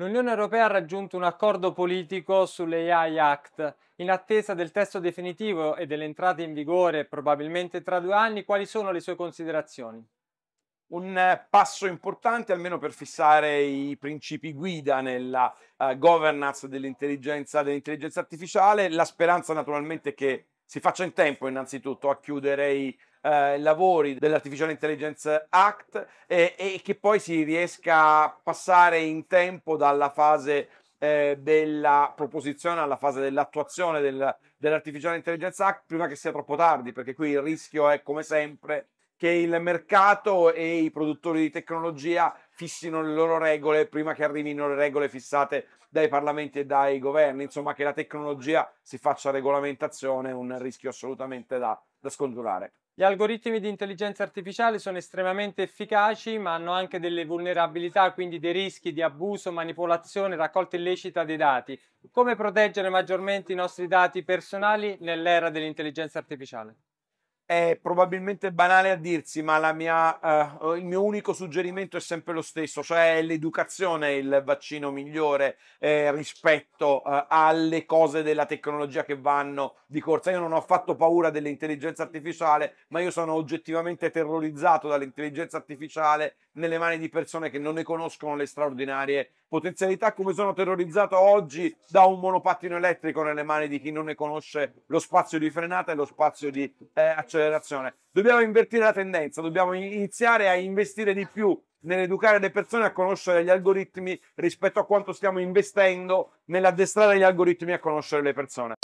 L'Unione Europea ha raggiunto un accordo politico sull'AI Act, in attesa del testo definitivo e dell'entrata in vigore probabilmente tra due anni, quali sono le sue considerazioni? Un eh, passo importante almeno per fissare i principi guida nella uh, governance dell'intelligenza, dell'intelligenza artificiale, la speranza naturalmente che si faccia in tempo innanzitutto a chiudere i eh, lavori dell'Artificial Intelligence Act e, e, che poi si riesca a passare in tempo dalla fase eh, della proposizione alla fase dell'attuazione del, dell'Artificial Intelligence Act prima che sia troppo tardi, perché qui il rischio è come sempre che il mercato e i produttori di tecnologia fissino le loro regole prima che arrivino le regole fissate dai parlamenti e dai governi, insomma che la tecnologia si faccia regolamentazione è un rischio assolutamente da da scongiurare. Gli algoritmi di intelligenza artificiale sono estremamente efficaci, ma hanno anche delle vulnerabilità, quindi dei rischi di abuso, manipolazione, raccolta illecita dei dati. Come proteggere maggiormente i nostri dati personali nell'era dell'intelligenza artificiale? è probabilmente banale a dirsi, ma mia, uh, il mio unico suggerimento è sempre lo stesso, cioè l'educazione è il vaccino migliore eh, rispetto uh, alle cose della tecnologia che vanno di corsa. Io non ho affatto paura dell'intelligenza artificiale, ma io sono oggettivamente terrorizzato dall'intelligenza artificiale nelle mani di persone che non ne conoscono le straordinarie potenzialità, come sono terrorizzato oggi da un monopattino elettrico nelle mani di chi non ne conosce lo spazio di frenata e lo spazio di eh, accelerazione. Dobbiamo invertire la tendenza, dobbiamo iniziare a investire di più nell'educare le persone a conoscere gli algoritmi rispetto a quanto stiamo investendo nell'addestrare gli algoritmi a conoscere le persone.